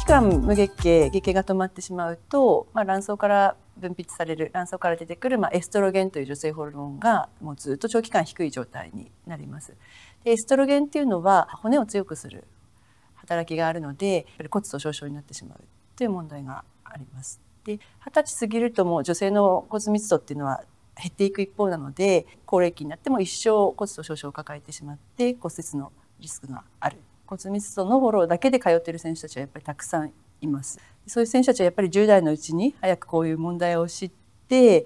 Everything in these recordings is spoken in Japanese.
期間無月経月経が止まってしまうと、まあ、卵巣から分泌される卵巣から出てくる、まあ、エストロゲンという女性ホルモンがもうずっと長期間低い状態になります。でエストロゲンっていうのは骨を強くする働きがあるのでやっぱり骨粗鬆症になってしまうという問題があります。で20歳過ぎるともう女性の骨密度っていうのは減っていく一方なので高齢期になっても一生骨粗鬆症を抱えてしまって骨折のリスクがある骨密度のフォローだけで通っている選手たちはやっぱりたくさんいます。そういう選手たちはやっぱり10代のうちに早くこういう問題を知って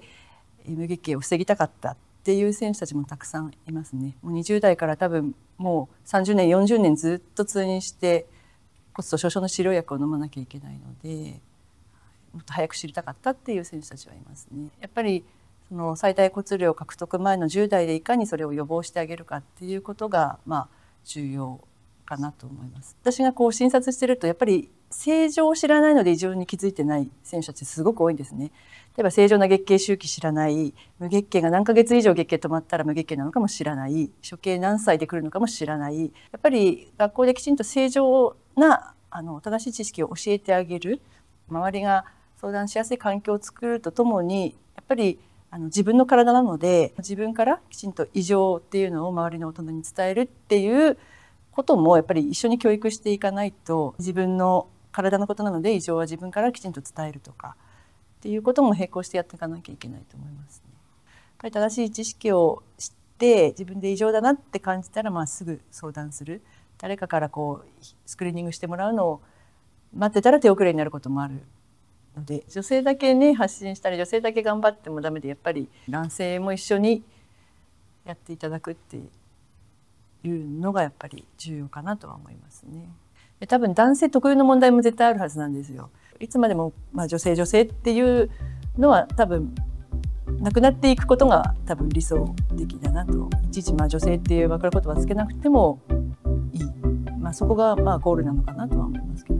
MGK を防ぎたかったっていう選手たちもたくさんいますね。もう20代から多分もう30年40年ずっと通院して骨粗鬆症の治療薬を飲まなきゃいけないのでもっと早く知りたかったっていう選手たちはいますね。やっぱりその最大骨量獲得前の10代でいかにそれを予防してあげるかっていうことが、まあ、重要かなと思います。私がこう診察してるとやっぱり正常を知らないので異常に気づいてない選手たちすごく多いんですね。例えば正常な月経周期知らない、無月経が何ヶ月以上月経止まったら無月経なのかも知らない、処刑何歳で来るのかも知らない。やっぱり学校できちんと正常なあの正しい知識を教えてあげる、周りが相談しやすい環境を作るとともに、やっぱりあの自分の体なので自分からきちんと異常っていうのを周りの大人に伝えるっていうこともやっぱり一緒に教育していかないと自分の体のことなので異常は自分からきちんと伝えるとかっていうことも並行してやっていかなきゃいけないと思いますね。やっぱり正しい知識を知って自分で異常だなって感じたらまあすぐ相談する誰かからこうスクリーニングしてもらうのを待ってたら手遅れになることもあるので女性だけね発信したり女性だけ頑張っても駄目でやっぱり男性も一緒にやっていただくっていういうのがやっぱり重要かなとは思いますね。で多分男性特有の問題も絶対あるはずなんですよ。いつまでも、まあ、女性女性っていうのは多分なくなっていくことが多分理想的だなといちいちまあ女性っていう枕言葉つけなくてもいい、まあ、そこがまあゴールなのかなとは思いますけど。